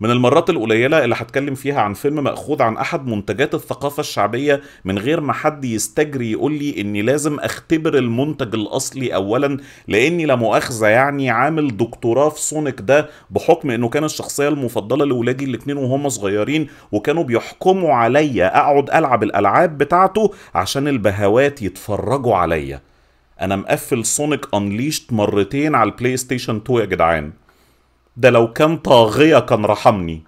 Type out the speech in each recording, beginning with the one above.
من المرات القليلة اللي هتكلم فيها عن فيلم مأخوذ عن أحد منتجات الثقافة الشعبية من غير ما حد يستجري يقول لي إني لازم أختبر المنتج الأصلي أولا لأني لا مؤاخذة يعني عامل دكتوراه في سونيك ده بحكم إنه كان الشخصية المفضلة لولادي الاتنين وهم صغيرين وكانوا بيحكموا عليا أقعد ألعب الألعاب بتاعته عشان البهوات يتفرجوا عليا أنا مقفل سونيك أنليشت مرتين على البلاي ستيشن 2 يا جدعان ده لو كان طاغية كان رحمني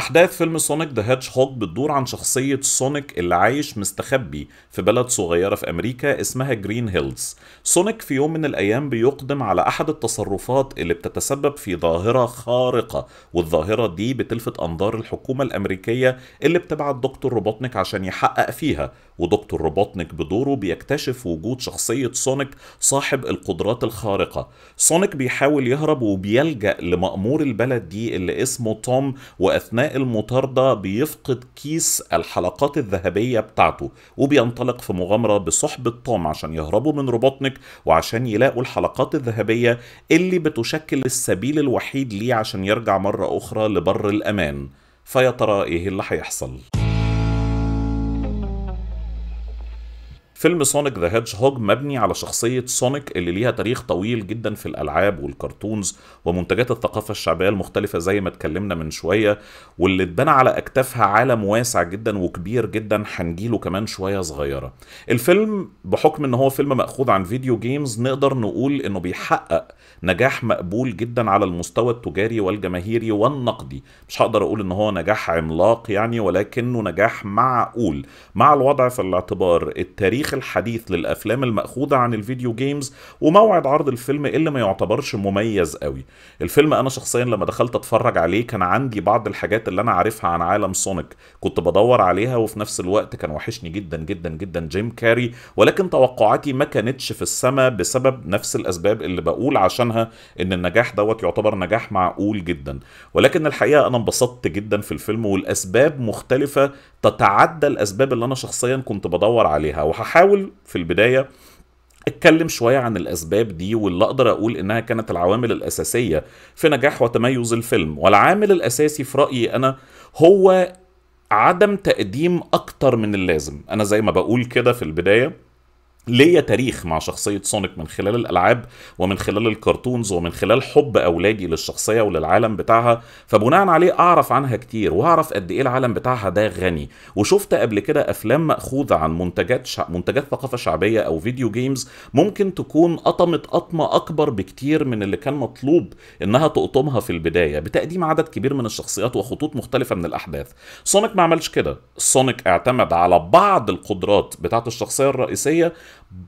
أحداث فيلم سونيك ذا هيدج هوك بتدور عن شخصية سونيك اللي عايش مستخبي في بلد صغيرة في أمريكا اسمها جرين هيلز سونيك في يوم من الأيام بيقدم على أحد التصرفات اللي بتتسبب في ظاهرة خارقة والظاهرة دي بتلفت أنظار الحكومة الأمريكية اللي بتبعت دكتور روبوتنيك عشان يحقق فيها ودكتور روبوتنيك بدوره بيكتشف وجود شخصية سونيك صاحب القدرات الخارقة سونيك بيحاول يهرب وبيلجأ لمأمور البلد دي اللي اسمه توم وأثناء المطارده بيفقد كيس الحلقات الذهبيه بتاعته وبينطلق في مغامره بصحبة توم عشان يهربوا من روبوتنيك وعشان يلاقوا الحلقات الذهبيه اللي بتشكل السبيل الوحيد ليه عشان يرجع مره اخرى لبر الامان فيا ترى ايه اللي هيحصل فيلم سونيك ذا هيدج هوج مبني على شخصية سونيك اللي ليها تاريخ طويل جدا في الألعاب والكرتونز ومنتجات الثقافة الشعبية المختلفة زي ما اتكلمنا من شوية واللي اتبنى على أكتافها عالم واسع جدا وكبير جدا هنجيله كمان شوية صغيرة الفيلم بحكم ان هو فيلم مأخوذ عن فيديو جيمز نقدر نقول انه بيحقق نجاح مقبول جدا على المستوى التجاري والجماهيري والنقدي مش هقدر اقول ان هو نجاح عملاق يعني ولكنه نجاح معقول مع الوضع في الاعتبار التاريخ التاريخ الحديث للافلام الماخوذه عن الفيديو جيمز وموعد عرض الفيلم اللي ما يعتبرش مميز قوي الفيلم انا شخصيا لما دخلت اتفرج عليه كان عندي بعض الحاجات اللي انا عارفها عن عالم سونيك كنت بدور عليها وفي نفس الوقت كان وحشني جدا جدا جدا جيم كاري ولكن توقعاتي ما كانتش في السما بسبب نفس الاسباب اللي بقول عشانها ان النجاح دوت يعتبر نجاح معقول جدا ولكن الحقيقه انا انبسطت جدا في الفيلم والاسباب مختلفه تتعدى الاسباب اللي انا شخصيا كنت بدور عليها وهحاول هحاول في البدايه اتكلم شويه عن الاسباب دي واللي اقدر اقول انها كانت العوامل الاساسيه في نجاح وتميز الفيلم والعامل الاساسي في رايي انا هو عدم تقديم اكتر من اللازم انا زي ما بقول كده في البدايه ليا تاريخ مع شخصية سونيك من خلال الألعاب ومن خلال الكرتونز ومن خلال حب أولادي للشخصية وللعالم بتاعها فبناء عليه أعرف عنها كتير وأعرف قد إيه العالم بتاعها ده غني وشفت قبل كده أفلام مأخوذة عن منتجات شع... منتجات ثقافة شعبية أو فيديو جيمز ممكن تكون قطمت قطمة أكبر بكتير من اللي كان مطلوب إنها تقطمها في البداية بتقديم عدد كبير من الشخصيات وخطوط مختلفة من الأحداث سونيك ما عملش كده سونيك اعتمد على بعض القدرات بتاعة الشخصية الرئيسية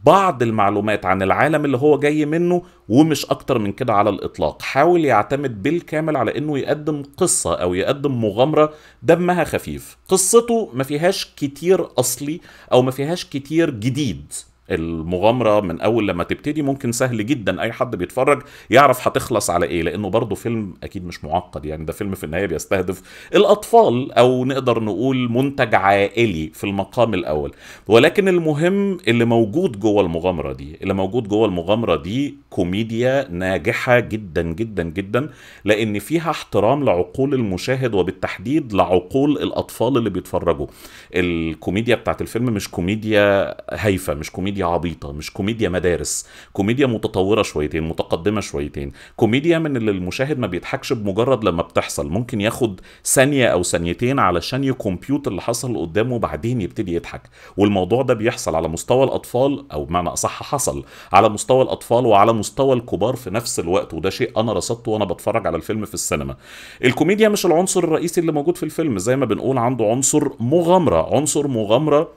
بعض المعلومات عن العالم اللي هو جاي منه ومش اكتر من كده على الاطلاق حاول يعتمد بالكامل على انه يقدم قصه او يقدم مغامره دمها خفيف قصته ما فيهاش كتير اصلي او ما فيهاش كتير جديد المغامرة من أول لما تبتدي ممكن سهل جدا أي حد بيتفرج يعرف هتخلص على إيه لأنه برضه فيلم أكيد مش معقد يعني ده فيلم في النهاية بيستهدف الأطفال أو نقدر نقول منتج عائلي في المقام الأول ولكن المهم اللي موجود جوه المغامرة دي اللي موجود جوه المغامرة دي كوميديا ناجحة جدا جدا جدا لأن فيها احترام لعقول المشاهد وبالتحديد لعقول الأطفال اللي بيتفرجوا الكوميديا بتاعت الفيلم مش كوميديا هايفة مش كوميديا كوميديا عبيطه مش كوميديا مدارس كوميديا متطوره شويتين متقدمه شويتين كوميديا من اللي المشاهد ما بيضحكش بمجرد لما بتحصل ممكن ياخد ثانيه او ثانيتين علشان يكمبيوت اللي حصل قدامه بعدين يبتدي يضحك والموضوع ده بيحصل على مستوى الاطفال او بمعنى اصح حصل على مستوى الاطفال وعلى مستوى الكبار في نفس الوقت وده شيء انا رصدته وانا بتفرج على الفيلم في السينما الكوميديا مش العنصر الرئيسي اللي موجود في الفيلم زي ما بنقول عنده عنصر مغامره عنصر مغامره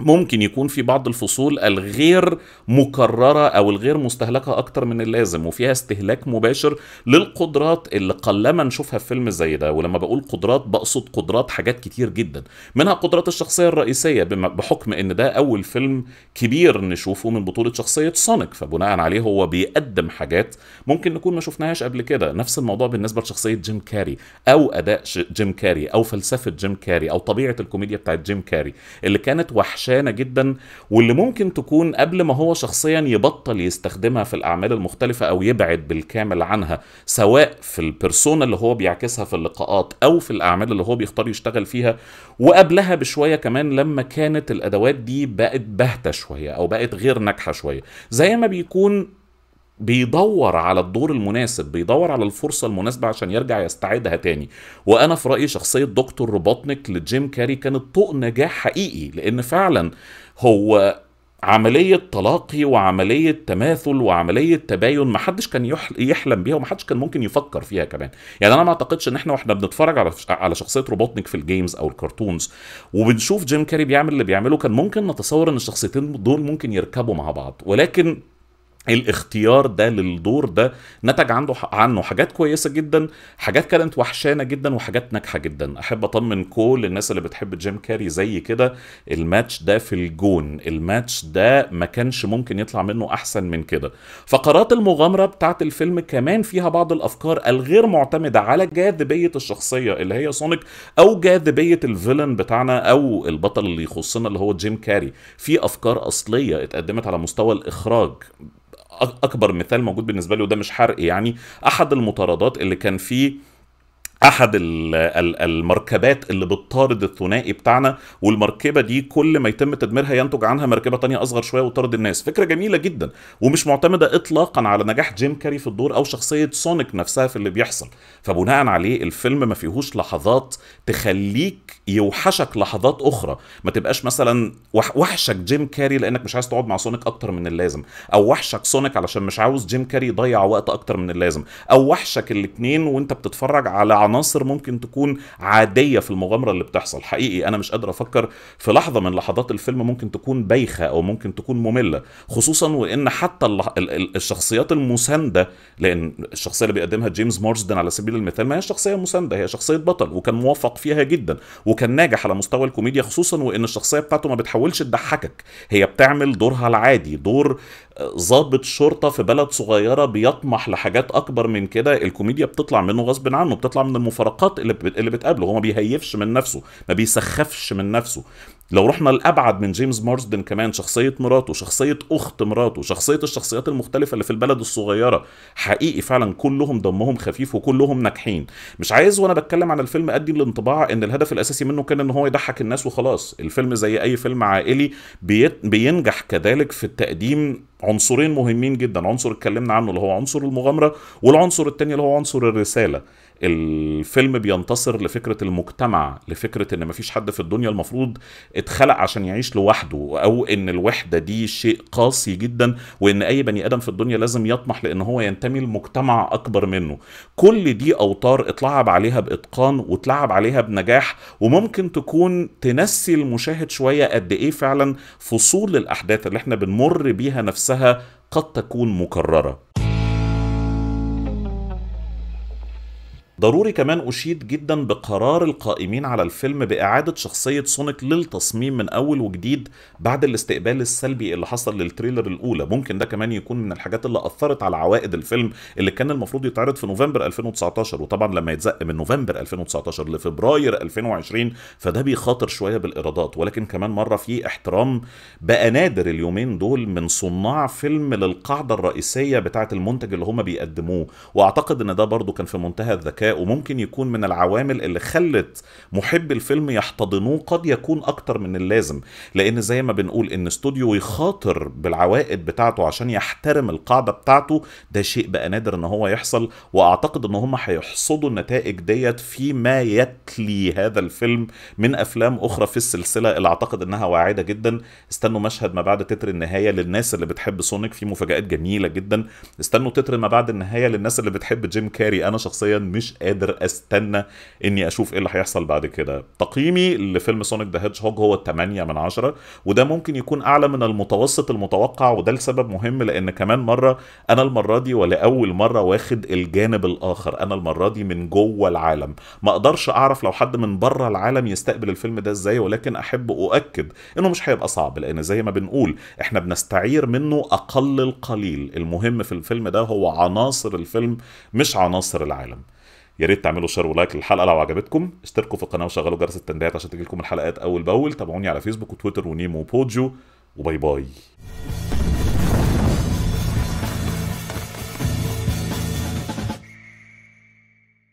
ممكن يكون في بعض الفصول الغير مكررة أو الغير مستهلكة أكتر من اللازم وفيها استهلاك مباشر للقدرات اللي قلما نشوفها في فيلم زي ده ولما بقول قدرات بقصد قدرات حاجات كتير جدا منها قدرات الشخصية الرئيسية بحكم إن ده أول فيلم كبير نشوفه من بطولة شخصية سونيك فبناء عليه هو بيقدم حاجات ممكن نكون ما شفناهاش قبل كده نفس الموضوع بالنسبة لشخصية جيم كاري أو أداء جيم كاري أو فلسفة جيم كاري أو طبيعة الكوميديا بتاعت جيم كاري اللي كانت وحشة عطشانه جدا واللي ممكن تكون قبل ما هو شخصيا يبطل يستخدمها في الاعمال المختلفه او يبعد بالكامل عنها سواء في البيرسونا اللي هو بيعكسها في اللقاءات او في الاعمال اللي هو بيختار يشتغل فيها وقبلها بشويه كمان لما كانت الادوات دي بقت باهته شويه او بقت غير ناجحه شويه زي ما بيكون بيدور على الدور المناسب بيدور على الفرصه المناسبه عشان يرجع يستعيدها تاني وانا في رايي شخصيه دكتور روبوتنيك لجيم كاري كانت طوق نجاح حقيقي لان فعلا هو عملية تلاقي وعملية تماثل وعملية تباين محدش كان يحلم بيها ومحدش كان ممكن يفكر فيها كمان يعني انا ما اعتقدش ان احنا واحنا بنتفرج على على شخصية روبوتنيك في الجيمز او الكرتونز وبنشوف جيم كاري بيعمل اللي بيعمله كان ممكن نتصور ان الشخصيتين دول ممكن يركبوا مع بعض ولكن الاختيار ده للدور ده نتج عنده عنه حاجات كويسه جدا حاجات كانت وحشانه جدا وحاجات ناجحه جدا احب اطمن كل الناس اللي بتحب جيم كاري زي كده الماتش ده في الجون الماتش ده ما كانش ممكن يطلع منه احسن من كده فقرات المغامره بتاعه الفيلم كمان فيها بعض الافكار الغير معتمده على جاذبيه الشخصيه اللي هي سونيك او جاذبيه الفيلن بتاعنا او البطل اللي يخصنا اللي هو جيم كاري في افكار اصليه اتقدمت على مستوى الاخراج اكبر مثال موجود بالنسبه لي وده مش حرق يعني احد المطاردات اللي كان فيه احد المركبات اللي بتطارد الثنائي بتاعنا والمركبه دي كل ما يتم تدميرها ينتج عنها مركبه تانية اصغر شويه وتطارد الناس فكره جميله جدا ومش معتمده اطلاقا على نجاح جيم كاري في الدور او شخصيه سونيك نفسها في اللي بيحصل فبناء عليه الفيلم ما فيهوش لحظات تخليك يوحشك لحظات اخرى ما تبقاش مثلا وحشك جيم كاري لانك مش عايز تقعد مع سونيك اكتر من اللازم او وحشك سونيك علشان مش عاوز جيم كاري يضيع وقت اكتر من اللازم او وحشك الاثنين وانت بتتفرج على عناصر ممكن تكون عاديه في المغامره اللي بتحصل حقيقي انا مش قادر افكر في لحظه من لحظات الفيلم ممكن تكون بايخه او ممكن تكون ممله خصوصا وان حتى الشخصيات المسانده لان الشخصيه اللي بيقدمها جيمس مارسدن على سبيل المثال ما هي شخصيه مسانده هي شخصيه بطل وكان موفق فيها جدا وكان ناجح على مستوى الكوميديا خصوصا وان الشخصيه بتاعته ما بتحاولش تضحكك هي بتعمل دورها العادي دور ظابط شرطه في بلد صغيره بيطمح لحاجات اكبر من كده الكوميديا بتطلع منه غصب عنه بتطلع من المفارقات اللي اللي بتقابله هو ما بيهيفش من نفسه ما بيسخفش من نفسه لو رحنا لابعد من جيمس مارسدن كمان شخصيه مراته شخصيه اخت مراته شخصيه الشخصيات المختلفه اللي في البلد الصغيره حقيقي فعلا كلهم دمهم خفيف وكلهم ناجحين مش عايز وانا بتكلم عن الفيلم ادي الانطباع ان الهدف الاساسي منه كان ان هو يضحك الناس وخلاص الفيلم زي اي فيلم عائلي بينجح كذلك في التقديم عنصرين مهمين جدا عنصر اتكلمنا عنه اللي هو عنصر المغامره والعنصر الثاني اللي هو عنصر الرساله الفيلم بينتصر لفكره المجتمع لفكره ان مفيش حد في الدنيا المفروض اتخلق عشان يعيش لوحده او ان الوحده دي شيء قاسي جدا وان اي بني ادم في الدنيا لازم يطمح لان هو ينتمي لمجتمع اكبر منه كل دي اوتار اتلعب عليها باتقان واتلعب عليها بنجاح وممكن تكون تنسي المشاهد شويه قد ايه فعلا فصول الاحداث اللي احنا بنمر بيها نفسها قد تكون مكرره ضروري كمان أشيد جدا بقرار القائمين على الفيلم بإعادة شخصية سونيك للتصميم من أول وجديد بعد الاستقبال السلبي اللي حصل للتريلر الأولى ممكن ده كمان يكون من الحاجات اللي أثرت على عوائد الفيلم اللي كان المفروض يتعرض في نوفمبر 2019 وطبعا لما يتزق من نوفمبر 2019 لفبراير 2020 فده بيخاطر شوية بالإيرادات ولكن كمان مرة في احترام بقى نادر اليومين دول من صناع فيلم للقاعدة الرئيسية بتاعة المنتج اللي هما بيقدموه وأعتقد إن ده برضو كان في منتهى الذكاء وممكن يكون من العوامل اللي خلت محب الفيلم يحتضنوه قد يكون اكتر من اللازم لان زي ما بنقول ان استوديو يخاطر بالعوائد بتاعته عشان يحترم القاعده بتاعته ده شيء بقى نادر ان هو يحصل واعتقد ان هم هيحصدوا النتائج ديت فيما يتلي هذا الفيلم من افلام اخرى في السلسله اللي اعتقد انها واعده جدا استنوا مشهد ما بعد تتر النهايه للناس اللي بتحب سونيك في مفاجات جميله جدا استنوا تتر ما بعد النهايه للناس اللي بتحب جيم كاري انا شخصيا مش قادر استنى اني اشوف ايه اللي هيحصل بعد كده تقييمي لفيلم سونيك ذا هيدج هوج هو 8 من 10 وده ممكن يكون اعلى من المتوسط المتوقع وده لسبب مهم لان كمان مره انا المره دي ولاول مره واخد الجانب الاخر انا المره دي من جوه العالم ما اقدرش اعرف لو حد من بره العالم يستقبل الفيلم ده ازاي ولكن احب اؤكد انه مش هيبقى صعب لان زي ما بنقول احنا بنستعير منه اقل القليل المهم في الفيلم ده هو عناصر الفيلم مش عناصر العالم يا ريت تعملوا شير ولايك للحلقه لو عجبتكم اشتركوا في القناه وشغلوا جرس التنبيهات عشان تجيلكم الحلقات اول باول تابعوني على فيسبوك وتويتر ونيمو وبودجو وباي باي